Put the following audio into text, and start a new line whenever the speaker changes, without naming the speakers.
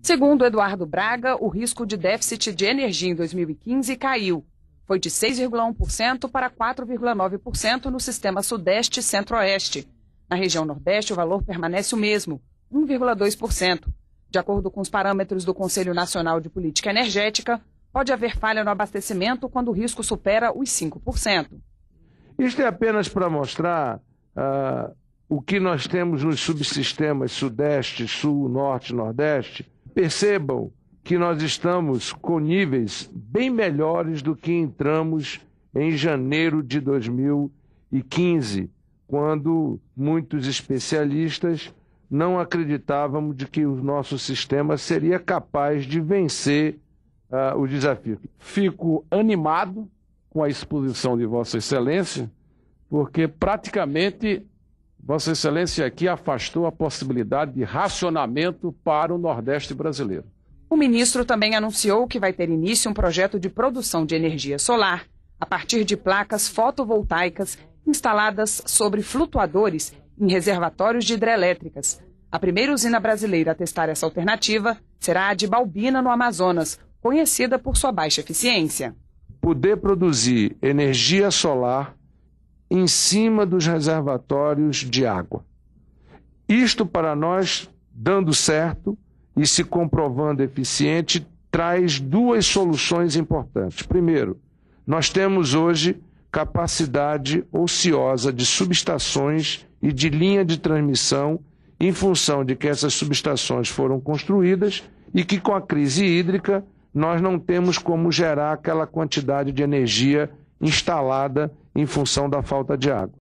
Segundo Eduardo Braga, o risco de déficit de energia em 2015 caiu. Foi de 6,1% para 4,9% no sistema Sudeste e Centro-Oeste. Na região Nordeste, o valor permanece o mesmo, 1,2%. De acordo com os parâmetros do Conselho Nacional de Política Energética, pode haver falha no abastecimento quando o risco supera os 5%.
Isto é apenas para mostrar uh, o que nós temos nos subsistemas Sudeste, Sul, Norte, Nordeste Percebam que nós estamos com níveis bem melhores do que entramos em janeiro de 2015, quando muitos especialistas não acreditávamos de que o nosso sistema
seria capaz de vencer uh, o desafio. Fico animado com a exposição de Vossa Excelência, porque praticamente Vossa Excelência aqui afastou a possibilidade de racionamento para o Nordeste brasileiro.
O ministro também anunciou que vai ter início um projeto de produção de energia solar a partir de placas fotovoltaicas instaladas sobre flutuadores em reservatórios de hidrelétricas. A primeira usina brasileira a testar essa alternativa será a de Balbina, no Amazonas, conhecida por sua baixa eficiência. Poder
produzir energia solar em cima dos reservatórios de água. Isto para nós, dando certo e se comprovando eficiente, traz duas soluções importantes. Primeiro, nós temos hoje capacidade ociosa de subestações e de linha de transmissão em função de que essas subestações foram construídas e que com a crise hídrica nós não temos como gerar aquela quantidade de energia instalada em função da falta de água.